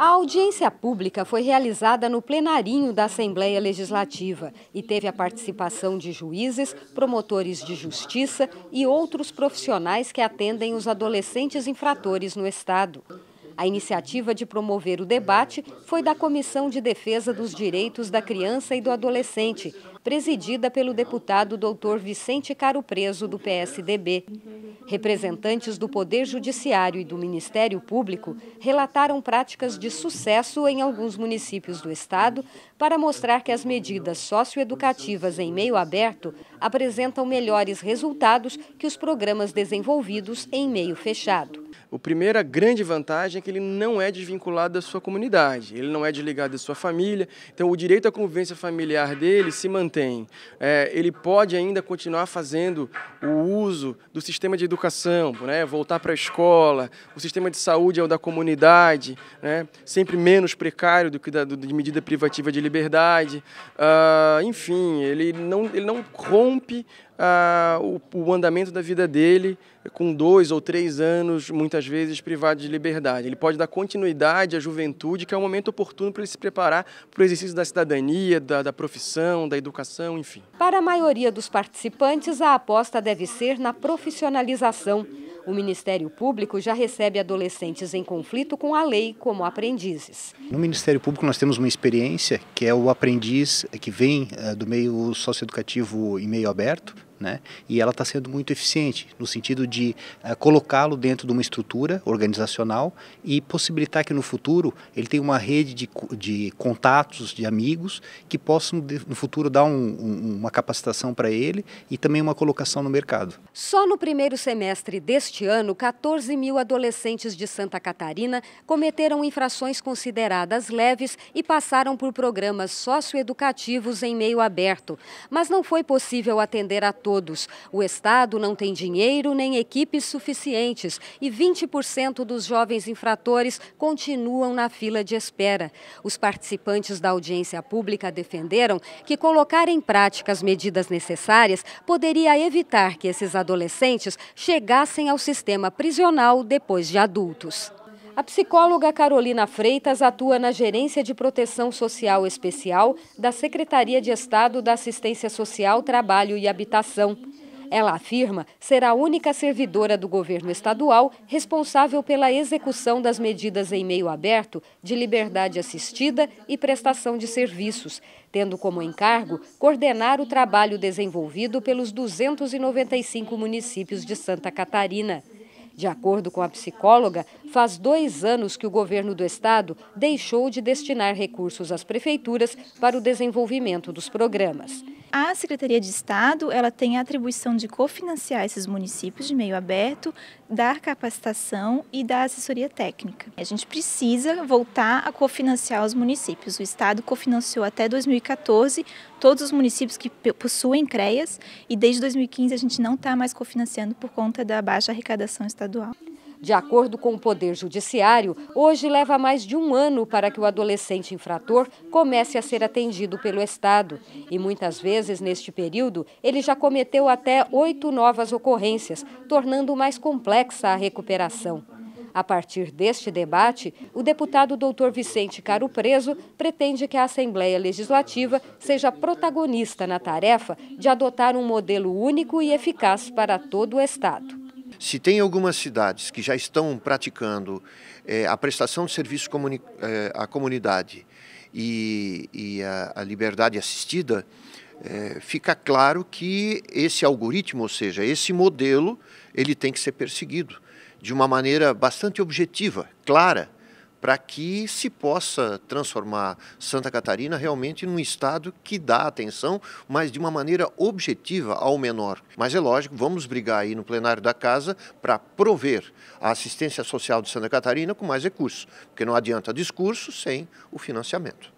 A audiência pública foi realizada no plenarinho da Assembleia Legislativa e teve a participação de juízes, promotores de justiça e outros profissionais que atendem os adolescentes infratores no Estado. A iniciativa de promover o debate foi da Comissão de Defesa dos Direitos da Criança e do Adolescente, presidida pelo deputado doutor Vicente Caro Preso, do PSDB. Representantes do Poder Judiciário e do Ministério Público relataram práticas de sucesso em alguns municípios do Estado para mostrar que as medidas socioeducativas em meio aberto apresentam melhores resultados que os programas desenvolvidos em meio fechado o primeira grande vantagem é que ele não é desvinculado da sua comunidade, ele não é desligado da sua família, então o direito à convivência familiar dele se mantém. É, ele pode ainda continuar fazendo o uso do sistema de educação, né, voltar para a escola, o sistema de saúde é o da comunidade, né, sempre menos precário do que da do, de medida privativa de liberdade. Uh, enfim, ele não, ele não rompe ah, o, o, andamento da vida dele com dois ou três anos, muitas vezes privado de liberdade. Ele pode dar continuidade à juventude, que é um momento oportuno para ele se preparar para o exercício da cidadania, da, da profissão, da educação, enfim. Para a maioria dos participantes, a aposta deve ser na profissionalização. O Ministério Público já recebe adolescentes em conflito com a lei como aprendizes. No Ministério Público nós temos uma experiência que é o aprendiz que vem eh, do meio socioeducativo e meio aberto, né? E ela está sendo muito eficiente no sentido de eh, colocá-lo dentro de uma estrutura organizacional e possibilitar que no futuro ele tenha uma rede de, de contatos, de amigos que possam no futuro dar um, um, uma capacitação para ele e também uma colocação no mercado. Só no primeiro semestre deste ano, 14 mil adolescentes de Santa Catarina cometeram infrações consideradas leves e passaram por programas socioeducativos em meio aberto, mas não foi possível atender a todos todos. O Estado não tem dinheiro nem equipes suficientes e 20% dos jovens infratores continuam na fila de espera. Os participantes da audiência pública defenderam que colocar em prática as medidas necessárias poderia evitar que esses adolescentes chegassem ao sistema prisional depois de adultos. A psicóloga Carolina Freitas atua na Gerência de Proteção Social Especial da Secretaria de Estado da Assistência Social, Trabalho e Habitação. Ela afirma ser a única servidora do governo estadual responsável pela execução das medidas em meio aberto de liberdade assistida e prestação de serviços, tendo como encargo coordenar o trabalho desenvolvido pelos 295 municípios de Santa Catarina. De acordo com a psicóloga, faz dois anos que o governo do estado deixou de destinar recursos às prefeituras para o desenvolvimento dos programas. A Secretaria de Estado ela tem a atribuição de cofinanciar esses municípios de meio aberto, dar capacitação e dar assessoria técnica. A gente precisa voltar a cofinanciar os municípios. O Estado cofinanciou até 2014 todos os municípios que possuem CREAS e desde 2015 a gente não está mais cofinanciando por conta da baixa arrecadação estadual. De acordo com o Poder Judiciário, hoje leva mais de um ano para que o adolescente infrator comece a ser atendido pelo Estado. E muitas vezes, neste período, ele já cometeu até oito novas ocorrências, tornando mais complexa a recuperação. A partir deste debate, o deputado doutor Vicente Caro Preso pretende que a Assembleia Legislativa seja protagonista na tarefa de adotar um modelo único e eficaz para todo o Estado. Se tem algumas cidades que já estão praticando é, a prestação de serviço comuni é, à comunidade e, e a, a, liberdade assistida, é, fica claro que esse algoritmo, ou seja, esse modelo, ele tem que ser perseguido de uma maneira bastante objetiva, clara, para que se possa transformar Santa Catarina realmente num estado que dá atenção, mas de uma maneira objetiva ao menor. Mas é lógico, vamos brigar aí no plenário da casa para prover a assistência social de Santa Catarina com mais recursos, porque não adianta discurso sem o financiamento.